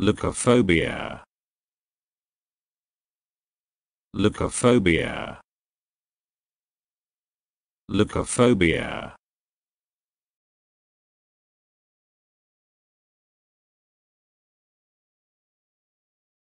Leucophobia. Leucophobia. Leucophobia.